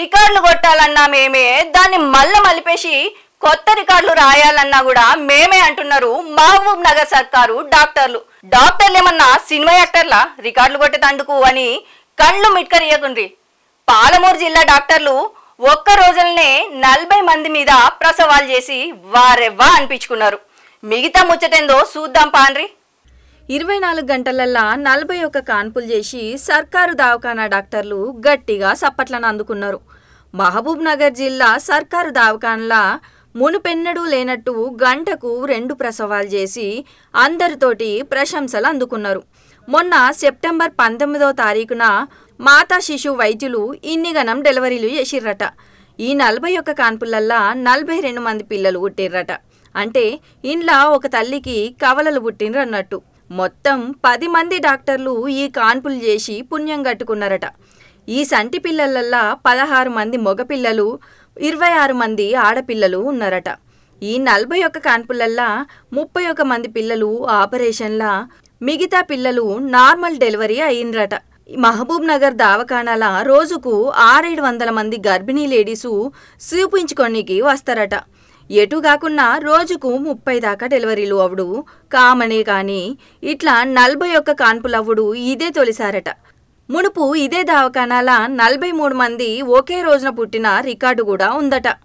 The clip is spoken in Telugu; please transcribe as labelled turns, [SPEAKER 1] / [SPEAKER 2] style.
[SPEAKER 1] రికార్డులు కొట్టాలన్నా మేమే దాన్ని మళ్ళీ మలిపేసి కొత్త రికార్డులు రాయాలన్నా కూడా మేమే అంటున్నారు మహబూబ్ నగర్ సర్కారు డాక్టర్లు డాక్టర్లు ఏమన్నా సినిమా యాక్టర్లా రికార్డులు కొట్టేదండుకు అని కళ్ళు మిట్కరియకుండ్రి పాలమూరు జిల్లా డాక్టర్లు ఒక్క రోజులనే నలభై మంది మీద ప్రసవాలు చేసి వారెవ్వా అనిపించుకున్నారు మిగతా ముచ్చటేందో చూద్దాం పాన్రీ ఇరవై నాలుగు గంటలల్లా నలభై ఒక్క కాన్పులు చేసి సర్కారు దావఖానా డాక్టర్లు గట్టిగా సప్పట్లను అందుకున్నారు మహబూబ్ నగర్ జిల్లా సర్కారు దావఖానలా మునుపెన్నడూ లేనట్టు గంటకు రెండు ప్రసవాలు చేసి అందరితోటి ప్రశంసలు అందుకున్నారు మొన్న సెప్టెంబర్ పంతొమ్మిదో తారీఖున మాతా శిశు వైద్యులు ఇన్నిగనం డెలివరీలు చేసిర్రట ఈ నలభై ఒక్క కాన్పులల్లా నలభై రెండు మంది పిల్లలు పుట్టిర్రట అంటే ఇంట్లో ఒక తల్లికి కవలలు పుట్టినరు అన్నట్టు మొత్తం పది మంది డాక్టర్లు ఈ కాన్పులు చేసి పుణ్యం కట్టుకున్నారట ఈ సంటి పిల్లలల్లా పదహారు మంది మగపిల్లలు ఇరవై ఆరు మంది ఆడపిల్లలు ఉన్నారట ఈ నలభై ఒక్క కాన్పులల్లా ముప్పై ఒక మంది పిల్లలు ఆపరేషన్లా మిగతా పిల్లలు నార్మల్ డెలివరీ అయినరట మహబూబ్ నగర్ దావఖానాల రోజుకు ఆరేడు వందల మంది గర్భిణీ లేడీసు చూపించుకోనికి వస్తారట ఎటు కాకున్నా రోజుకు ముప్పై దాకా డెలివరీలు అవుడు కామనే కానీ ఇట్లా నలభై ఒక్క కాన్పులవ్వుడు ఇదే తొలిసారట మునుపు ఇదే దవాఖానాల నలభై మూడు మంది ఒకే రోజున పుట్టిన రికార్డు కూడా ఉందట